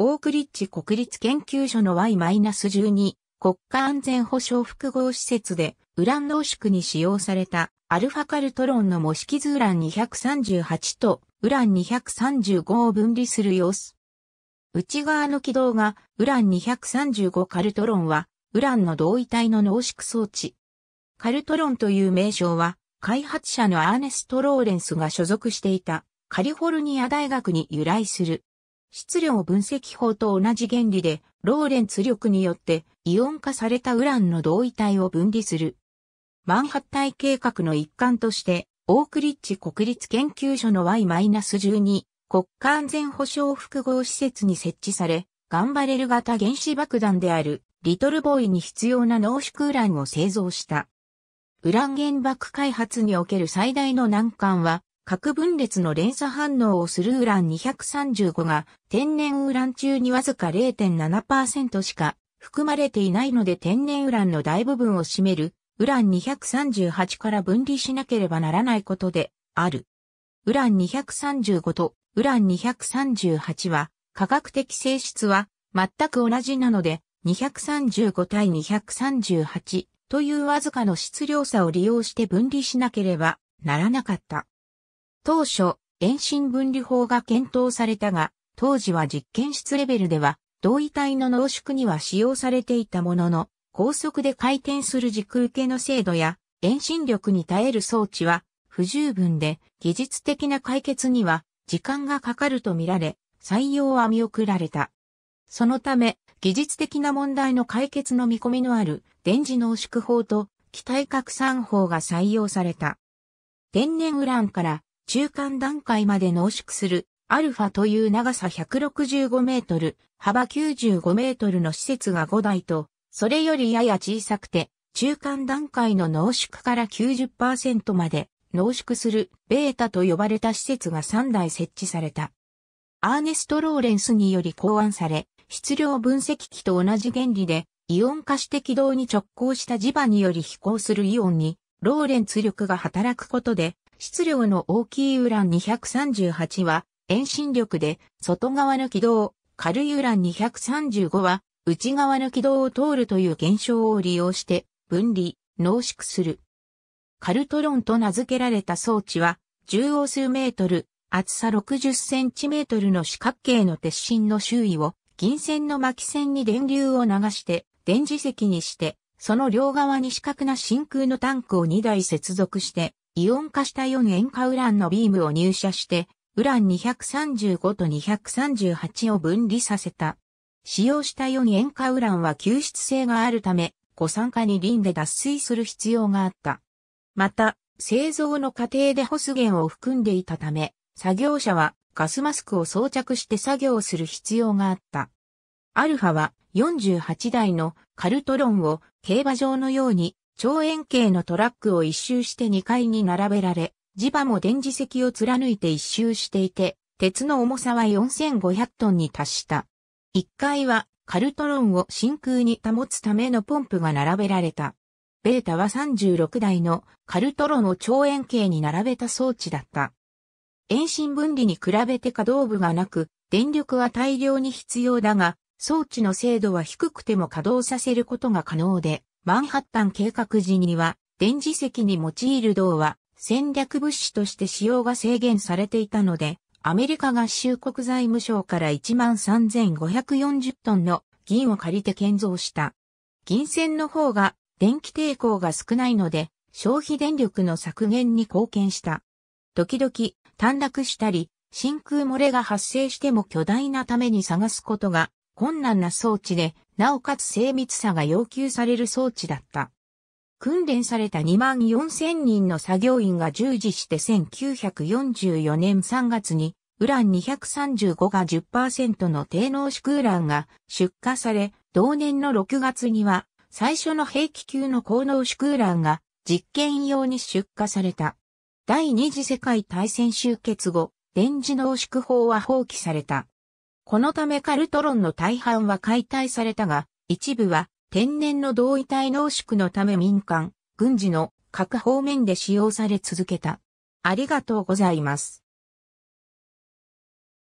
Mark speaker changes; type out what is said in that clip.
Speaker 1: オークリッチ国立研究所の Y-12 国家安全保障複合施設でウラン濃縮に使用されたアルファカルトロンの模式図ウラン238とウラン235を分離する様子。内側の軌道がウラン235カルトロンはウランの同位体の濃縮装置。カルトロンという名称は開発者のアーネスト・ローレンスが所属していたカリフォルニア大学に由来する。質量分析法と同じ原理で、ローレンツ力によってイオン化されたウランの同位体を分離する。マンハッタイ計画の一環として、オークリッチ国立研究所の Y-12 国家安全保障複合施設に設置され、ガンバレル型原子爆弾であるリトルボーイに必要な濃縮ウランを製造した。ウラン原爆開発における最大の難関は、核分裂の連鎖反応をするウラン235が天然ウラン中にわずか0.7%しか含まれていないので天然ウランの大部分を占めるウラン238から分離しなければならないことである。ウラン235とウラン238は科学的性質は全く同じなので235対238というわずかの質量差を利用して分離しなければならなかった。当初、遠心分離法が検討されたが、当時は実験室レベルでは、同位体の濃縮には使用されていたものの、高速で回転する軸受けの精度や、遠心力に耐える装置は、不十分で、技術的な解決には、時間がかかるとみられ、採用は見送られた。そのため、技術的な問題の解決の見込みのある、電磁濃縮法と、気体拡散法が採用された。天然ウランから中間段階まで濃縮する、アルファという長さ165メートル、幅95メートルの施設が5台と、それよりやや小さくて、中間段階の濃縮から90%まで濃縮するベータと呼ばれた施設が3台設置された。アーネスト・ローレンスにより考案され、質量分析機と同じ原理で、イオン化して軌道に直行した磁場により飛行するイオンに、ローレンツ力が働くことで、質量の大きいウラン238は遠心力で外側の軌道、軽いウラン235は内側の軌道を通るという現象を利用して分離、濃縮する。カルトロンと名付けられた装置は重央数メートル、厚さ60センチメートルの四角形の鉄心の周囲を銀線の巻線に電流を流して電磁石にしてその両側に四角な真空のタンクを2台接続してイオン化した4塩化ウランのビームを入射して、ウラン235と238を分離させた。使用した4塩化ウランは吸湿性があるため、誤酸化に輪で脱水する必要があった。また、製造の過程でホスゲンを含んでいたため、作業者はガスマスクを装着して作業する必要があった。アルファは48台のカルトロンを競馬場のように超円形のトラックを一周して2階に並べられ、磁場も電磁石を貫いて一周していて、鉄の重さは4500トンに達した。1階はカルトロンを真空に保つためのポンプが並べられた。ベータは36台のカルトロンを超円形に並べた装置だった。遠心分離に比べて稼働部がなく、電力は大量に必要だが、装置の精度は低くても稼働させることが可能で、マンハッタン計画時には、電磁石に用いる銅は戦略物資として使用が制限されていたので、アメリカ合衆国財務省から13,540トンの銀を借りて建造した。銀線の方が電気抵抗が少ないので、消費電力の削減に貢献した。時々、短絡したり、真空漏れが発生しても巨大なために探すことが困難な装置で、なおかつ精密さが要求される装置だった。訓練された2万4000人の作業員が従事して1944年3月に、ウラン235が10%の低濃縮ウランが出荷され、同年の6月には、最初の兵器級の高濃縮ウランが実験用に出荷された。第二次世界大戦終結後、電磁濃縮法は放棄された。このためカルトロンの大半は解体されたが、一部は天然の同位体濃縮のため民間、軍事の各方面で使用され続けた。ありがとうございます。